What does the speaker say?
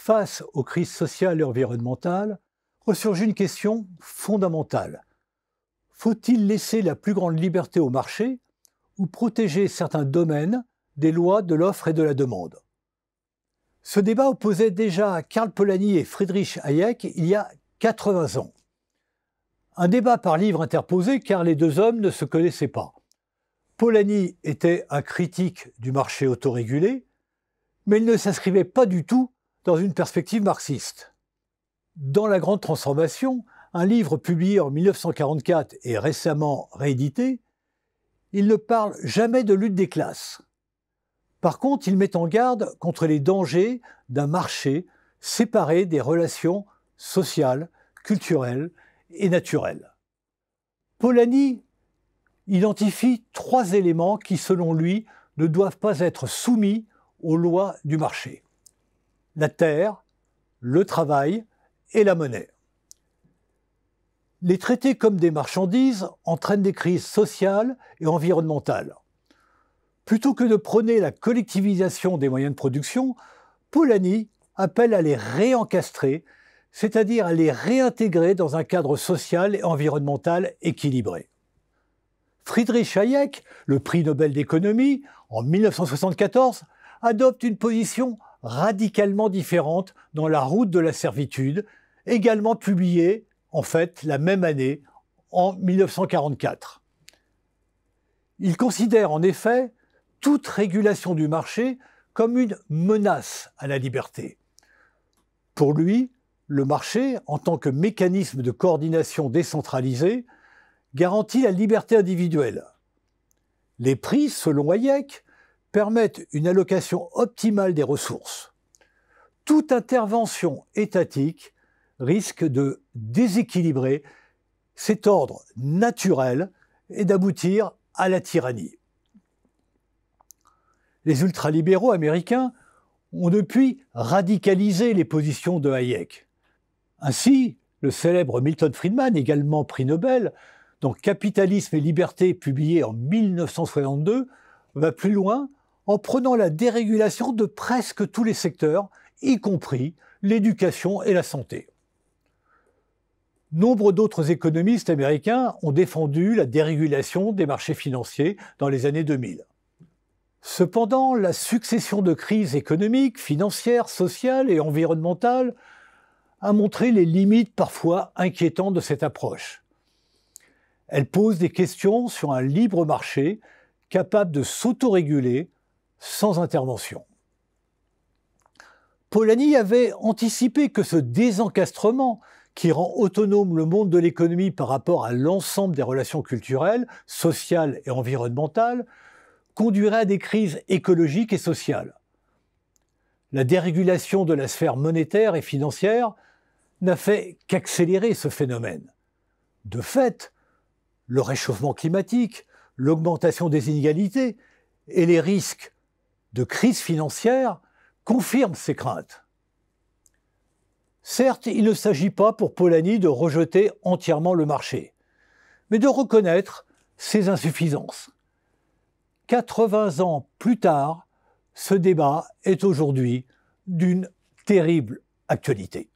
face aux crises sociales et environnementales, ressurgit une question fondamentale. Faut-il laisser la plus grande liberté au marché ou protéger certains domaines des lois de l'offre et de la demande Ce débat opposait déjà Karl Polanyi et Friedrich Hayek il y a 80 ans. Un débat par livre interposé car les deux hommes ne se connaissaient pas. Polanyi était un critique du marché autorégulé, mais il ne s'inscrivait pas du tout dans une perspective marxiste. Dans La Grande Transformation, un livre publié en 1944 et récemment réédité, il ne parle jamais de lutte des classes. Par contre, il met en garde contre les dangers d'un marché séparé des relations sociales, culturelles et naturelles. Polanyi identifie trois éléments qui, selon lui, ne doivent pas être soumis aux lois du marché la terre, le travail et la monnaie. Les traiter comme des marchandises entraîne des crises sociales et environnementales. Plutôt que de prôner la collectivisation des moyens de production, Polanyi appelle à les réencastrer, c'est-à-dire à les réintégrer dans un cadre social et environnemental équilibré. Friedrich Hayek, le prix Nobel d'économie, en 1974, adopte une position radicalement différente dans La route de la servitude, également publiée en fait la même année, en 1944. Il considère en effet toute régulation du marché comme une menace à la liberté. Pour lui, le marché, en tant que mécanisme de coordination décentralisé, garantit la liberté individuelle. Les prix, selon Hayek, permettent une allocation optimale des ressources. Toute intervention étatique risque de déséquilibrer cet ordre naturel et d'aboutir à la tyrannie. Les ultralibéraux américains ont depuis radicalisé les positions de Hayek. Ainsi, le célèbre Milton Friedman, également prix Nobel, dans Capitalisme et liberté, publié en 1962, va plus loin en prenant la dérégulation de presque tous les secteurs, y compris l'éducation et la santé. Nombre d'autres économistes américains ont défendu la dérégulation des marchés financiers dans les années 2000. Cependant, la succession de crises économiques, financières, sociales et environnementales a montré les limites parfois inquiétantes de cette approche. Elle pose des questions sur un libre marché capable de s'autoréguler sans intervention. Polanyi avait anticipé que ce désencastrement qui rend autonome le monde de l'économie par rapport à l'ensemble des relations culturelles, sociales et environnementales, conduirait à des crises écologiques et sociales. La dérégulation de la sphère monétaire et financière n'a fait qu'accélérer ce phénomène. De fait, le réchauffement climatique, l'augmentation des inégalités et les risques de crise financière confirme ces craintes. Certes, il ne s'agit pas pour Polanyi de rejeter entièrement le marché, mais de reconnaître ses insuffisances. 80 ans plus tard, ce débat est aujourd'hui d'une terrible actualité.